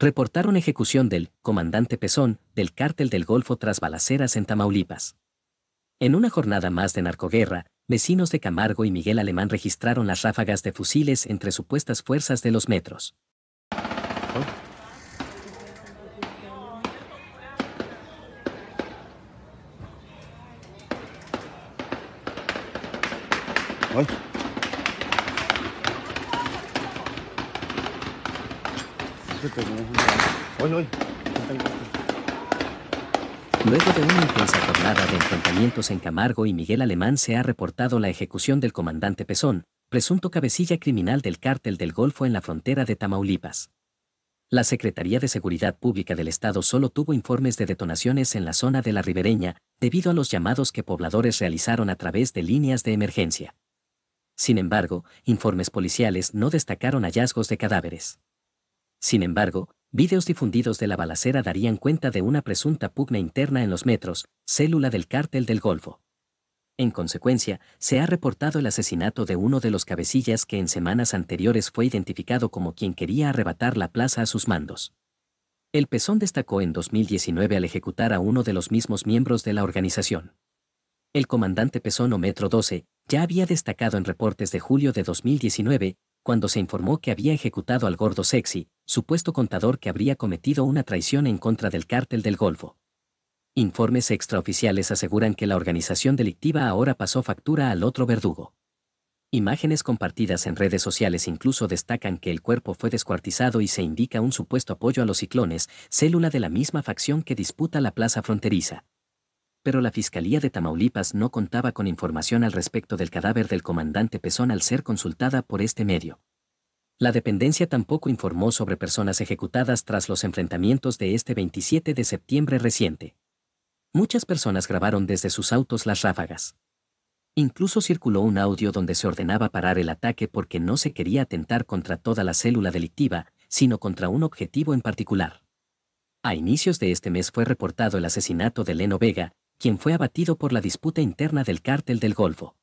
Reportaron ejecución del comandante Pezón del cártel del Golfo tras balaceras en Tamaulipas. En una jornada más de narcoguerra, vecinos de Camargo y Miguel Alemán registraron las ráfagas de fusiles entre supuestas fuerzas de los metros. Luego de una intensa jornada de enfrentamientos en Camargo y Miguel Alemán se ha reportado la ejecución del comandante Pezón, presunto cabecilla criminal del cártel del Golfo en la frontera de Tamaulipas. La Secretaría de Seguridad Pública del Estado solo tuvo informes de detonaciones en la zona de la ribereña, debido a los llamados que pobladores realizaron a través de líneas de emergencia. Sin embargo, informes policiales no destacaron hallazgos de cadáveres. Sin embargo, videos difundidos de la balacera darían cuenta de una presunta pugna interna en los metros, célula del cártel del Golfo. En consecuencia, se ha reportado el asesinato de uno de los cabecillas que en semanas anteriores fue identificado como quien quería arrebatar la plaza a sus mandos. El Pezón destacó en 2019 al ejecutar a uno de los mismos miembros de la organización. El comandante Pezón o Metro 12 ya había destacado en reportes de julio de 2019, cuando se informó que había ejecutado al gordo sexy, supuesto contador que habría cometido una traición en contra del cártel del Golfo. Informes extraoficiales aseguran que la organización delictiva ahora pasó factura al otro verdugo. Imágenes compartidas en redes sociales incluso destacan que el cuerpo fue descuartizado y se indica un supuesto apoyo a los ciclones, célula de la misma facción que disputa la plaza fronteriza. Pero la Fiscalía de Tamaulipas no contaba con información al respecto del cadáver del comandante Pezón al ser consultada por este medio. La dependencia tampoco informó sobre personas ejecutadas tras los enfrentamientos de este 27 de septiembre reciente. Muchas personas grabaron desde sus autos las ráfagas. Incluso circuló un audio donde se ordenaba parar el ataque porque no se quería atentar contra toda la célula delictiva, sino contra un objetivo en particular. A inicios de este mes fue reportado el asesinato de Leno Vega, quien fue abatido por la disputa interna del cártel del Golfo.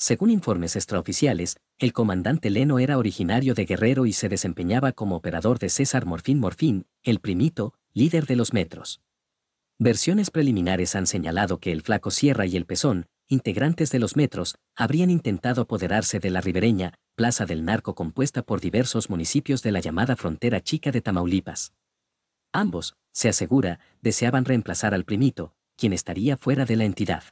Según informes extraoficiales, el comandante Leno era originario de Guerrero y se desempeñaba como operador de César Morfín Morfín, el primito, líder de los metros. Versiones preliminares han señalado que el flaco Sierra y el Pezón, integrantes de los metros, habrían intentado apoderarse de la ribereña, plaza del narco compuesta por diversos municipios de la llamada frontera chica de Tamaulipas. Ambos, se asegura, deseaban reemplazar al primito, quien estaría fuera de la entidad.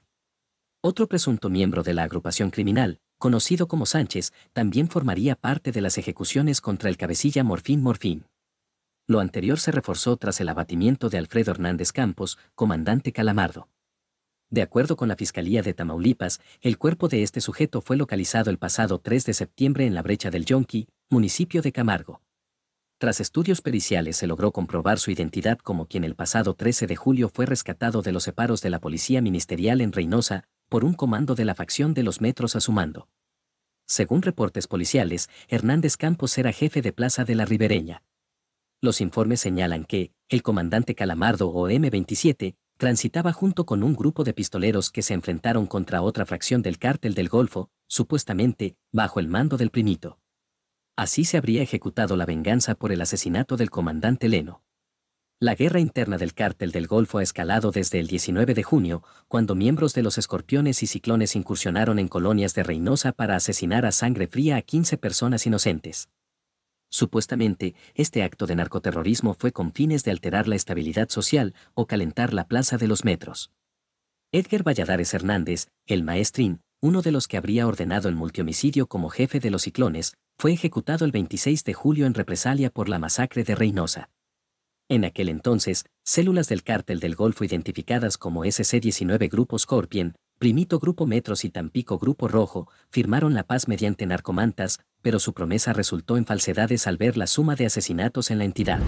Otro presunto miembro de la agrupación criminal, conocido como Sánchez, también formaría parte de las ejecuciones contra el cabecilla Morfín Morfín. Lo anterior se reforzó tras el abatimiento de Alfredo Hernández Campos, comandante Calamardo. De acuerdo con la Fiscalía de Tamaulipas, el cuerpo de este sujeto fue localizado el pasado 3 de septiembre en la brecha del Yonqui, municipio de Camargo. Tras estudios periciales se logró comprobar su identidad como quien el pasado 13 de julio fue rescatado de los separos de la Policía Ministerial en Reynosa, por un comando de la facción de los metros a su mando. Según reportes policiales, Hernández Campos era jefe de Plaza de la Ribereña. Los informes señalan que, el comandante Calamardo o M-27, transitaba junto con un grupo de pistoleros que se enfrentaron contra otra fracción del cártel del Golfo, supuestamente, bajo el mando del primito. Así se habría ejecutado la venganza por el asesinato del comandante Leno. La guerra interna del cártel del Golfo ha escalado desde el 19 de junio, cuando miembros de los escorpiones y ciclones incursionaron en colonias de Reynosa para asesinar a sangre fría a 15 personas inocentes. Supuestamente, este acto de narcoterrorismo fue con fines de alterar la estabilidad social o calentar la plaza de los metros. Edgar Valladares Hernández, el maestrín, uno de los que habría ordenado el multihomicidio como jefe de los ciclones, fue ejecutado el 26 de julio en represalia por la masacre de Reynosa en aquel entonces, células del cártel del Golfo identificadas como SC-19 Grupo Scorpion, Primito Grupo Metros y Tampico Grupo Rojo firmaron la paz mediante narcomantas, pero su promesa resultó en falsedades al ver la suma de asesinatos en la entidad.